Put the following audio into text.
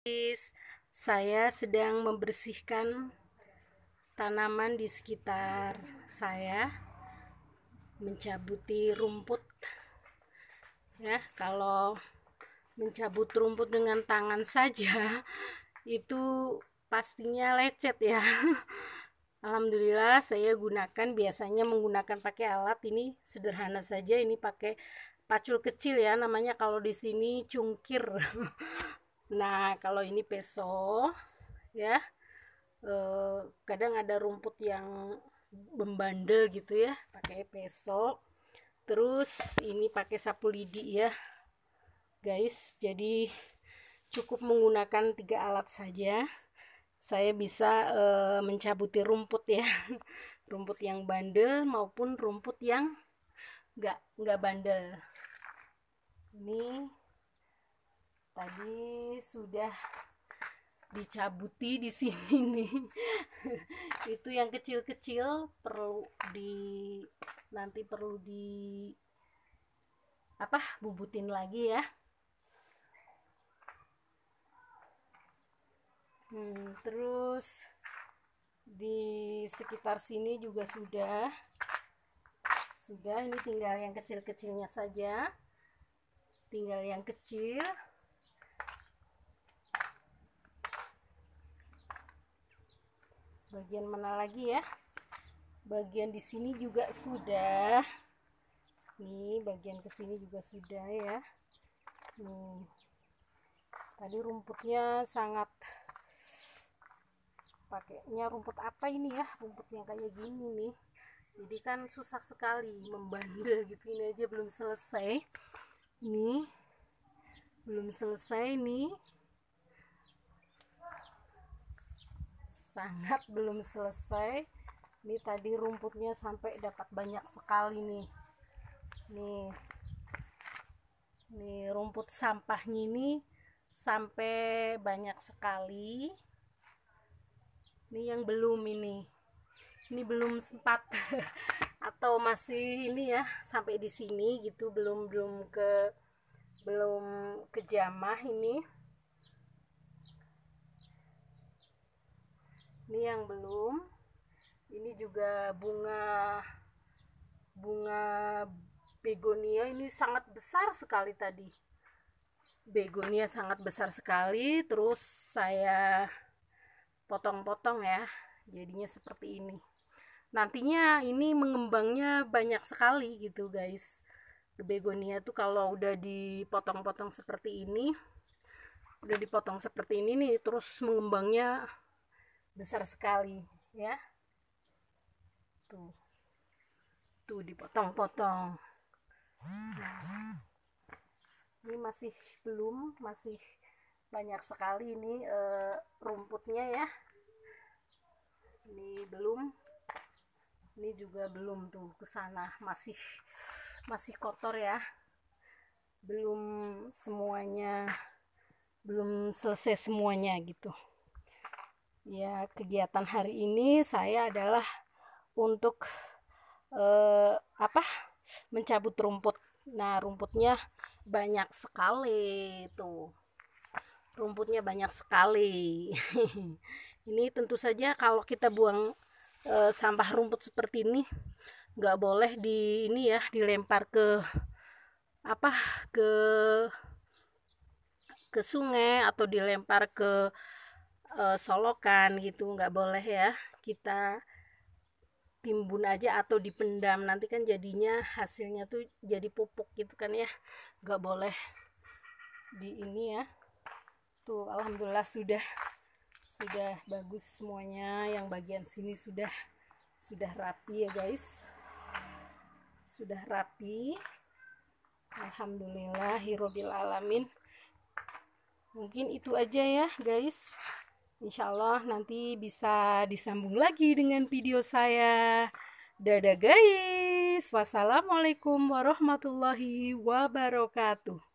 guys, saya sedang membersihkan tanaman di sekitar saya, mencabuti rumput. Ya, kalau mencabut rumput dengan tangan saja itu pastinya lecet ya. Alhamdulillah saya gunakan biasanya menggunakan pakai alat ini sederhana saja ini pakai pacul kecil ya namanya kalau di sini cungkir Nah, kalau ini peso ya. Eh, kadang ada rumput yang membandel gitu ya, pakai peso. Terus ini pakai sapu lidi ya. Guys, jadi cukup menggunakan tiga alat saja. Saya bisa eh, mencabuti rumput ya. Rumput yang bandel maupun rumput yang nggak nggak bandel. Ini tadi sudah dicabuti di sini nih itu yang kecil-kecil perlu di nanti perlu di apa bubutin lagi ya hmm, terus di sekitar sini juga sudah sudah ini tinggal yang kecil-kecilnya saja tinggal yang kecil bagian mana lagi ya bagian di sini juga sudah nih bagian kesini juga sudah ya nih tadi rumputnya sangat pakainya rumput apa ini ya rumputnya kayak gini nih jadi kan susah sekali membandel gitu ini aja belum selesai nih belum selesai nih sangat belum selesai ini tadi rumputnya sampai dapat banyak sekali nih nih nih rumput sampahnya ini sampai banyak sekali ini yang belum ini ini belum sempat atau masih ini ya sampai di sini gitu belum belum ke belum kejamah ini yang belum ini juga bunga bunga begonia ini sangat besar sekali tadi begonia sangat besar sekali terus saya potong-potong ya jadinya seperti ini nantinya ini mengembangnya banyak sekali gitu guys begonia tuh kalau udah dipotong-potong seperti ini udah dipotong seperti ini nih terus mengembangnya besar sekali ya tuh tuh dipotong-potong nah, ini masih belum masih banyak sekali ini e, rumputnya ya ini belum ini juga belum tuh ke sana masih masih kotor ya belum semuanya belum selesai semuanya gitu ya kegiatan hari ini saya adalah untuk eh, apa mencabut rumput nah rumputnya banyak sekali tuh rumputnya banyak sekali ini tentu saja kalau kita buang e, sampah rumput seperti ini nggak boleh di ini ya dilempar ke apa ke ke sungai atau dilempar ke e, solokan gitu nggak boleh ya kita timbun aja atau dipendam nanti kan jadinya hasilnya tuh jadi pupuk gitu kan ya nggak boleh di ini ya tuh alhamdulillah sudah sudah bagus semuanya yang bagian sini sudah sudah rapi ya guys sudah rapi Alhamdulillah Hirobil Alamin mungkin itu aja ya guys Insya Allah nanti bisa disambung lagi dengan video saya. Dadah guys, wassalamualaikum warahmatullahi wabarakatuh.